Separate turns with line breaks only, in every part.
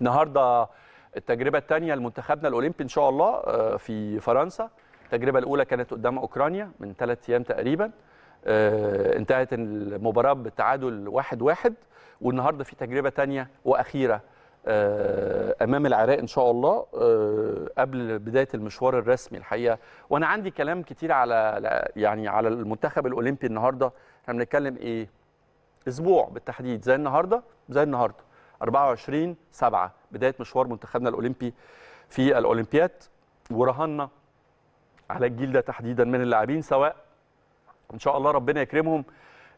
النهارده التجربه الثانيه لمنتخبنا الاولمبي ان شاء الله آه، في فرنسا التجربه الاولى كانت قدام اوكرانيا من ثلاث ايام تقريبا آه، انتهت المباراه بتعادل واحد واحد والنهارده في تجربه ثانيه واخيره آه، امام العراق ان شاء الله قبل بدايه المشوار الرسمي الحقيقه وانا عندي كلام كتير على يعني على المنتخب الاولمبي النهارده احنا بنتكلم ايه اسبوع بالتحديد زي النهارده زي النهارده 24 7 بدايه مشوار منتخبنا الاولمبي في الاولمبياد ورهنا على الجيل ده تحديدا من اللاعبين سواء ان شاء الله ربنا يكرمهم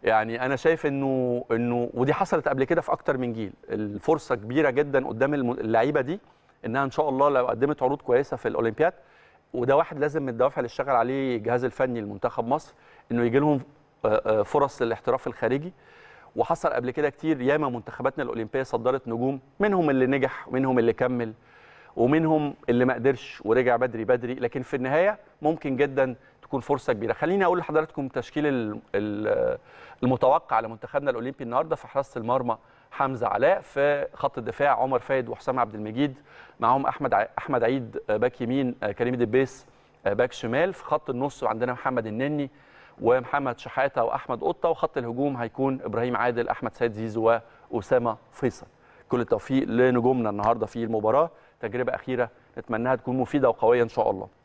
يعني انا شايف انه انه ودي حصلت قبل كده في اكتر من جيل الفرصه كبيره جدا قدام اللعيبه دي انها ان شاء الله لو قدمت عروض كويسه في الاولمبياد وده واحد لازم من الدوافع اللي اشتغل عليه الجهاز الفني لمنتخب مصر انه يجي لهم فرص للاحتراف الخارجي وحصل قبل كده كتير ياما منتخباتنا الاولمبيه صدرت نجوم منهم اللي نجح ومنهم اللي كمل ومنهم اللي ما قدرش ورجع بدري بدري لكن في النهايه ممكن جدا تكون فرصه كبيره خليني اقول لحضراتكم تشكيل المتوقع لمنتخبنا الاولمبي النهارده في حراسه المرمى حمزه علاء في خط الدفاع عمر فايد وحسام عبد المجيد معاهم احمد احمد عيد باك يمين كريم دبيس باك شمال في خط النص عندنا محمد النني ومحمد شحاته واحمد قطه وخط الهجوم هيكون ابراهيم عادل احمد سيد زيزو واسامه فيصل كل التوفيق لنجومنا النهارده في المباراه تجربه اخيره نتمناها تكون مفيده وقويه ان شاء الله